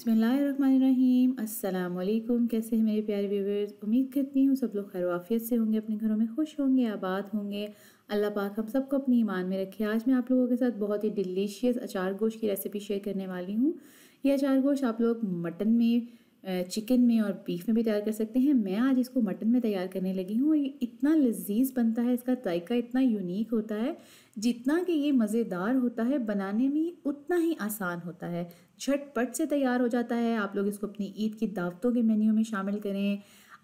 बसमीम अल्लाम कैसे हैं मेरे प्यारे व्यूवर्स उम्मीद करती हूँ सब लोग खैरवाफियत से होंगे अपने घरों में खुश होंगे आबाद होंगे अल्लाह पाक हम सबको अपने ईमान में रखे आज मैं आप लोगों के साथ बहुत ही डिलीशियस अचार गोश्त की रेसिपी शेयर करने वाली हूँ ये अचार गोश्त आप लोग मटन में चिकन में और बीफ में भी तैयार कर सकते हैं मैं आज इसको मटन में तैयार करने लगी हूँ और ये इतना लजीज बनता है इसका जायका इतना यूनिक होता है जितना कि ये मज़ेदार होता है बनाने में उतना ही आसान होता है झटपट से तैयार हो जाता है आप लोग इसको अपनी ईद की दावतों के मेन्यू में शामिल करें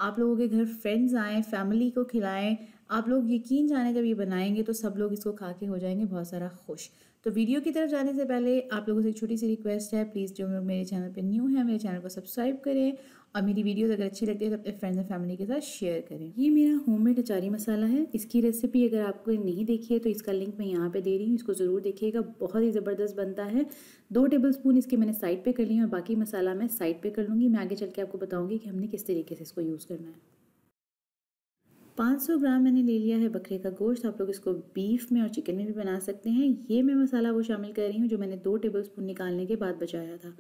आप लोगों के घर फ्रेंड्स आएँ फैमिली को खिलाएँ आप लोग यकीन जाने जब ये बनाएंगे तो सब लोग इसको खा के हो जाएंगे बहुत सारा खुश तो वीडियो की तरफ जाने से पहले आप लोगों से एक छोटी सी रिक्वेस्ट है प्लीज़ जो लोग मेरे चैनल पर न्यू हैं मेरे चैनल को सब्सक्राइब करें और मेरी वीडियोस अगर अच्छी लगती है तो अपने फ्रेंड्स एंड फैमिली के साथ शेयर करें ये मेरा होममेड अचारी मसाला है इसकी रेसिपी अगर आपको नहीं देखी है तो इसका लिंक मैं यहाँ पर दे रही हूँ इसको ज़रूर देखिएगा बहुत ही ज़बरदस्त बनता है दो टेबल स्पून इसके मैंने साइड पर कर लिए और बाकी मसाला मैं साइड पर कर लूँगी मैं आगे चल के आपको बताऊँगी कि हमने किस तरीके से इसको यूज़ करना है 500 ग्राम मैंने ले लिया है बकरे का गोश्त आप लोग इसको बीफ में और चिकन में भी बना सकते हैं ये मैं मसाला वो शामिल कर रही हूँ जो मैंने दो टेबल स्पून निकालने के बाद बचाया था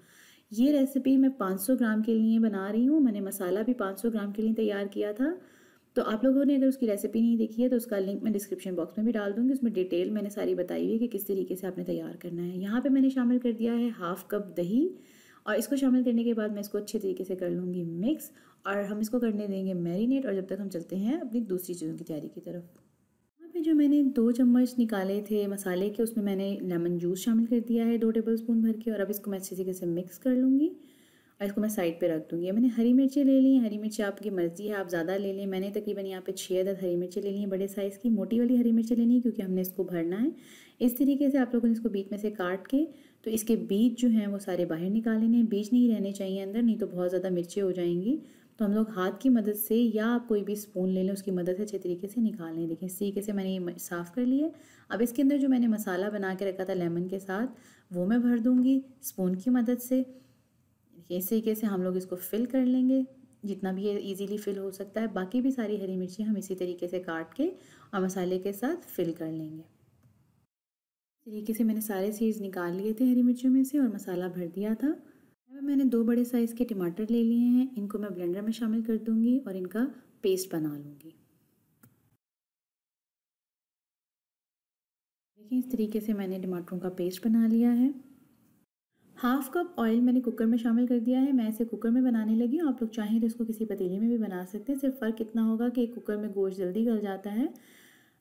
ये रेसिपी मैं 500 ग्राम के लिए बना रही हूँ मैंने मसाला भी 500 ग्राम के लिए तैयार किया था तो आप लोगों ने अगर उसकी रेसिपी नहीं देखी है तो उसका लिंक मैं डिस्क्रिप्शन बॉक्स में भी डाल दूँगी उसमें डिटेल मैंने सारी बताई हुई है कि किस तरीके से आपने तैयार करना है यहाँ पर मैंने शामिल कर दिया है हाफ़ कप दही और इसको शामिल करने के बाद मैं इसको अच्छे तरीके से कर लूँगी मिक्स और हम इसको करने देंगे मैरिनेट और जब तक हम चलते हैं अपनी दूसरी चीज़ों की तैयारी की तरफ यहाँ पे जो मैंने दो चम्मच निकाले थे मसाले के उसमें मैंने लेमन जूस शामिल कर दिया है दो टेबल स्पून भर के और अब इसको मैं अच्छे तरीके से मिक्स कर लूँगी और इसको मैं साइड पे रख दूँगी मैंने हरी मिर्ची ले ली हैं हरी मिर्ची आपकी मर्ज़ी है आप ज़्यादा ले लें मैंने तकरीबन यहाँ पे छः अदद हरी मिर्ची ले ली हैं बड़े साइज़ की मोटी वाली हरी मिर्ची लेनी है क्योंकि हमने इसको भरना है इस तरीके से आप लोगों ने इसको बीच में से काट के तो इसके बीज जो हैं वो सारे बाहर निकाले हैं बीज नहीं रहने चाहिए अंदर नहीं तो बहुत ज़्यादा मिर्चें हो जाएंगी तो हम लोग हाथ की मदद से या आप कोई भी स्पून ले लें उसकी मदद से अच्छे तरीके से निकाल लें देखिए इस तरीके से मैंने ये साफ़ कर लिया अब इसके अंदर जो मैंने मसाला बना के रखा था लेमन के साथ वो मैं भर दूँगी स्पून की मदद से इस तरीके से हम लोग इसको फिल कर लेंगे जितना भी ये ईज़िली फिल हो सकता है बाकी भी सारी हरी मिर्ची हम इसी तरीके से काट के और मसाले के साथ फिल कर लेंगे तरीके से मैंने सारे सीड्स निकाल लिए थे हरी मिर्चों में से और मसाला भर दिया था अब मैंने दो बड़े साइज़ के टमाटर ले लिए हैं इनको मैं ब्लेंडर में शामिल कर दूंगी और इनका पेस्ट बना लूँगी देखिए इस तरीके से मैंने टमाटरों का पेस्ट बना लिया है हाफ कप ऑयल मैंने कुकर में शामिल कर दिया है मैं इसे कुकर में बनाने लगी हूँ आप लोग चाहें तो इसको किसी पतीले में भी बना सकते हैं सिर्फ फ़र्क इतना होगा कि कुकर में गोश्त जल्दी गल जाता है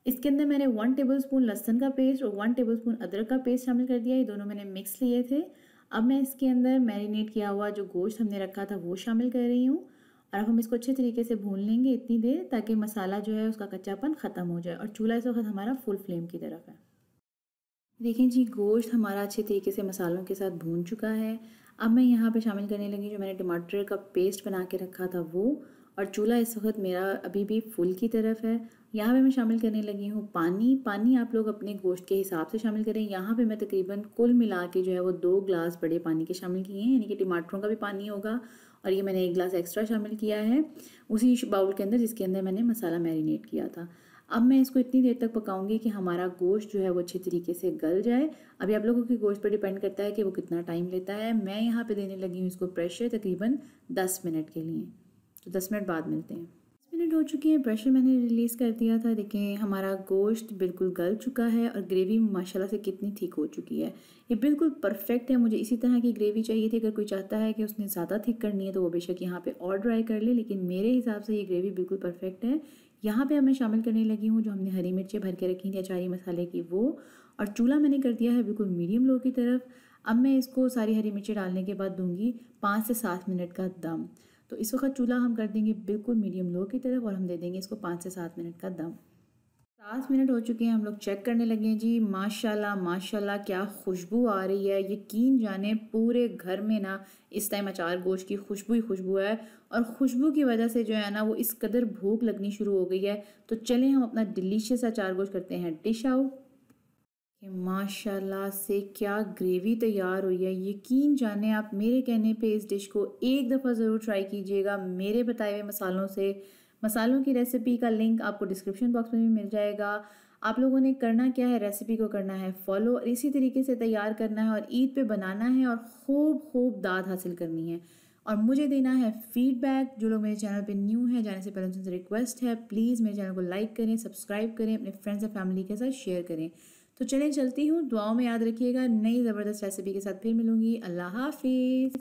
इसके अंदर मैंने वन टेबल स्पून लहसन का पेस्ट और वन टेबल स्पून अदरक का पेस्ट शामिल कर दिया ये दोनों मैंने मिक्स लिए थे अब मैं इसके अंदर मैरिनेट किया हुआ जो गोश्त हमने रखा था वो शामिल कर रही हूँ और अब हम इसको अच्छे तरीके से भून लेंगे इतनी देर ताकि मसाला जो है उसका कच्चापन ख़त्म हो जाए और चूल्हा इस वक्त हमारा फुल फ्लेम की तरफ है देखें जी गोश्त हमारा अच्छे तरीके से मसालों के साथ भून चुका है अब मैं यहाँ पे शामिल करने लगी जो मैंने टमाटर का पेस्ट बना के रखा था वो और चूल्हा इस वक्त मेरा अभी भी फुल की तरफ है यहाँ पे मैं शामिल करने लगी हूँ पानी पानी आप लोग अपने गोश्त के हिसाब से शामिल करें यहाँ पे मैं तकरीबन कुल मिला के जो है वो दो ग्लास बड़े पानी के शामिल किए हैं यानी कि टमाटरों का भी पानी होगा और ये मैंने एक गिलास एक्स्ट्रा शामिल किया है उसी बाउल के अंदर जिसके अंदर मैंने मसाला मैरिनेट किया था अब मैं इसको इतनी देर तक पकाऊंगी कि हमारा गोश्त जो है वो अच्छे तरीके से गल जाए अभी आप लोगों के गोश्त पर डिपेंड करता है कि वो कितना टाइम लेता है मैं यहाँ पे देने लगी हूँ इसको प्रेशर तकरीबन दस मिनट के लिए तो दस मिनट बाद मिलते हैं दस मिनट हो चुके हैं प्रेशर मैंने रिलीज़ कर दिया था देखें हमारा गोश्त बिल्कुल गल चुका है और ग्रेवी माशाल्लाह से कितनी ठीक हो चुकी है ये बिल्कुल परफेक्ट है मुझे इसी तरह की ग्रेवी चाहिए थी अगर कोई चाहता है कि उसने ज़्यादा थिक करनी है तो वो बेशक यहाँ पे और ड्राई कर ले लेकिन मेरे हिसाब से ये ग्रेवी बिल्कुल परफेक्ट है यहाँ पे अब मैं शामिल करने लगी हूँ जो हमने हरी मिर्चें भर के रखी थी अचारी मसाले की वो और चूल्हा मैंने कर दिया है बिल्कुल मीडियम लो की तरफ अब मैं इसको सारी हरी मिर्चें डालने के बाद दूंगी पाँच से सात मिनट का दम तो इस वक्त चूल्हा हम कर देंगे बिल्कुल मीडियम लो की तरफ और हम दे देंगे इसको पाँच से सात मिनट का दम सात मिनट हो चुके हैं हम लोग चेक करने लगे हैं जी माशाल्लाह माशाल्लाह क्या खुशबू आ रही है यकीन जाने पूरे घर में ना इस टाइम अचार गोश्त की खुशबू ही खुशबू है और खुशबू की वजह से जो है ना वो इस कदर भूख लगनी शुरू हो गई है तो चलें हम अपना डिलीशियस अचार गोश्त करते हैं डिश आउट कि माशाल्लाह से क्या ग्रेवी तैयार हुई है यकीन जाने आप मेरे कहने पे इस डिश को एक दफ़ा ज़रूर ट्राई कीजिएगा मेरे बताए हुए मसालों से मसालों की रेसिपी का लिंक आपको डिस्क्रिप्शन बॉक्स में भी मिल जाएगा आप लोगों ने करना क्या है रेसिपी को करना है फॉलो और इसी तरीके से तैयार करना है और ईद पे बनाना है और खूब खूब दाद हासिल करनी है और मुझे देना है फीडबैक जो लोग मेरे चैनल पे न्यू हैं जाने से पहले उनसे रिक्वेस्ट है प्लीज़ मेरे चैनल को लाइक करें सब्सक्राइब करें अपने फ्रेंड्स और फैमिली के साथ शेयर करें तो चलिए चलती हूँ दुआओं में याद रखिएगा नई ज़बरदस्त रेसिपी के साथ फिर मिलूंगी अल्लाह हाफिज़